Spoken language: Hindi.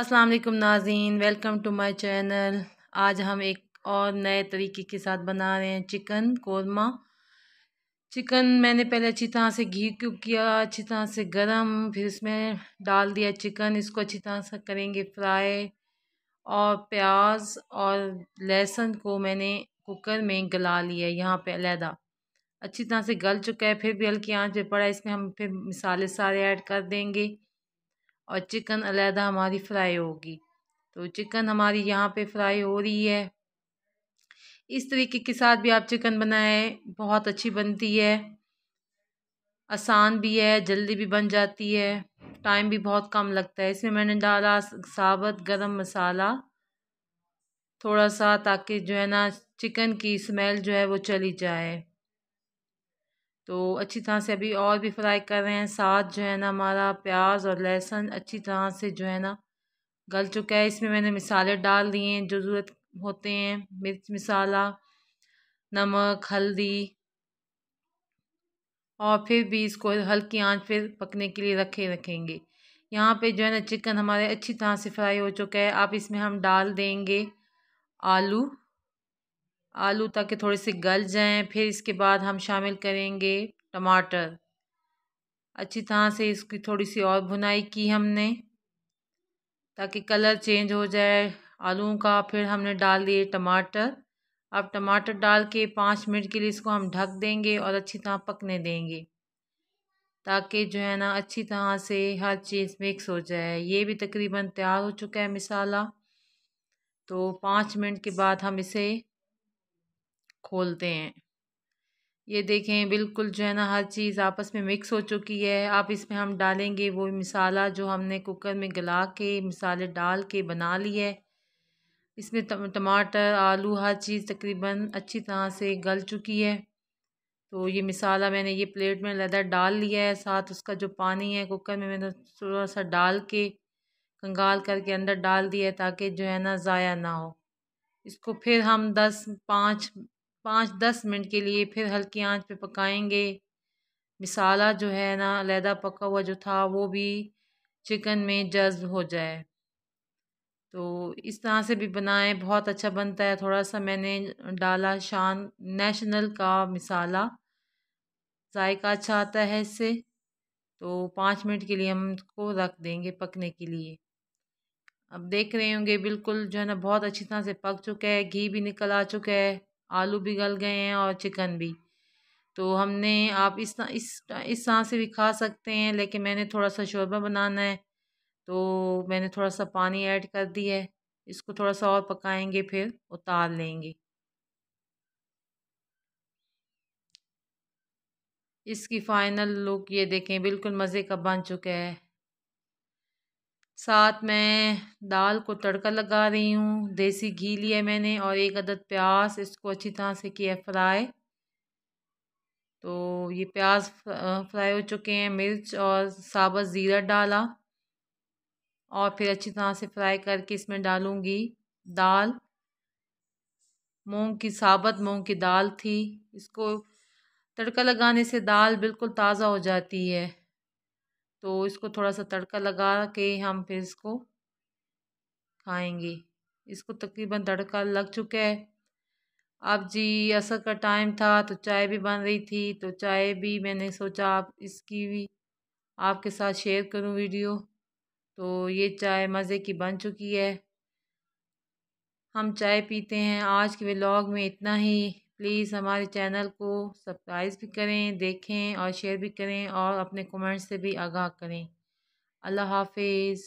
अस्सलाम वालेकुम नाजीन वेलकम टू माय चैनल आज हम एक और नए तरीके के साथ बना रहे हैं चिकन कौरमा चिकन मैंने पहले अच्छी तरह से घी क्यूब किया अच्छी तरह से गरम फिर इसमें डाल दिया चिकन इसको अच्छी तरह से करेंगे फ्राई और प्याज और लहसुन को मैंने कुकर में गला लिया यहाँ पे अलहदा अच्छी तरह से गल चुका है फिर भी हल्की आँच पे पड़ा इसमें हम फिर मिसाले सारे ऐड कर देंगे और चिकन अलहदा हमारी फ्राई होगी तो चिकन हमारी यहाँ पे फ्राई हो रही है इस तरीके के साथ भी आप चिकन बनाएं बहुत अच्छी बनती है आसान भी है जल्दी भी बन जाती है टाइम भी बहुत कम लगता है इसमें मैंने डाला साबत गरम मसाला थोड़ा सा ताकि जो है ना चिकन की स्मेल जो है वो चली जाए तो अच्छी तरह से अभी और भी फ्राई कर रहे हैं साथ जो है ना हमारा प्याज और लहसुन अच्छी तरह से जो है ना गल चुका है इसमें मैंने मिसाले डाल दिए हैं जो ज़रूरत होते हैं मिर्च मिसाला नमक हल्दी और फिर भी इसको हल्की आंच पे पकने के लिए रखे रखेंगे यहाँ पे जो है ना चिकन हमारे अच्छी तरह से फ्राई हो चुका है आप इसमें हम डाल देंगे आलू आलू ताकि थोड़े से गल जाएं फिर इसके बाद हम शामिल करेंगे टमाटर अच्छी तरह से इसकी थोड़ी सी और भुनाई की हमने ताकि कलर चेंज हो जाए आलूओं का फिर हमने डाल दिए टमाटर अब टमाटर डाल के पाँच मिनट के लिए इसको हम ढक देंगे और अच्छी तरह पकने देंगे ताकि जो है ना अच्छी तरह से हर चीज़ मिक्स हो जाए ये भी तकरीबन तैयार हो चुका है मिसाला तो पाँच मिनट के बाद हम इसे खोलते हैं ये देखें बिल्कुल जो है ना हर चीज़ आपस में मिक्स हो चुकी है आप इसमें हम डालेंगे वो मिसाला जो हमने कुकर में गला के मिसाले डाल के बना ली है इसमें टमाटर आलू हर चीज़ तकरीबन अच्छी तरह से गल चुकी है तो ये मिसाला मैंने ये प्लेट में लदा डाल लिया है साथ उसका जो पानी है कुकर में मैंने थोड़ा सा डाल के कंगाल करके अंदर डाल दिया है ताकि जो है ना ज़ाया ना हो इसको फिर हम दस पाँच पाँच दस मिनट के लिए फिर हल्की आंच पे पकाएंगे मिसाला जो है ना लैदा पका हुआ जो था वो भी चिकन में जज्ब हो जाए तो इस तरह से भी बनाएं बहुत अच्छा बनता है थोड़ा सा मैंने डाला शान नेशनल का मिसाला जायका अच्छा आता है इससे तो पाँच मिनट के लिए हम को रख देंगे पकने के लिए अब देख रहे होंगे बिल्कुल जो है ना बहुत अच्छी तरह से पक चुका है घी भी निकल आ चुका है आलू भी गल गए हैं और चिकन भी तो हमने आप इस इस इस तरह से भी खा सकते हैं लेकिन मैंने थोड़ा सा शोरबा बनाना है तो मैंने थोड़ा सा पानी ऐड कर दिया है इसको थोड़ा सा और पकाएंगे फिर उतार लेंगे इसकी फ़ाइनल लुक ये देखें बिल्कुल मज़े का बन चुका है साथ मैं दाल को तड़का लगा रही हूँ देसी घी लिया मैंने और एक अदद प्याज इसको अच्छी तरह से किया फ्राई तो ये प्याज फ्राई हो चुके हैं मिर्च और साबत ज़ीरा डाला और फिर अच्छी तरह से फ्राई करके इसमें डालूँगी दाल मूंग की साबत मूंग की दाल थी इसको तड़का लगाने से दाल बिल्कुल ताज़ा हो जाती है तो इसको थोड़ा सा तड़का लगा के हम फिर इसको खाएंगे इसको तकरीबन तड़का लग चुका है अब जी असर का टाइम था तो चाय भी बन रही थी तो चाय भी मैंने सोचा आप इसकी भी आपके साथ शेयर करूं वीडियो तो ये चाय मज़े की बन चुकी है हम चाय पीते हैं आज के व्लॉग में इतना ही प्लीज़ हमारे चैनल को सब्सक्राइब भी करें देखें और शेयर भी करें और अपने कमेंट्स से भी आगाह करें अल्लाह हाफिज़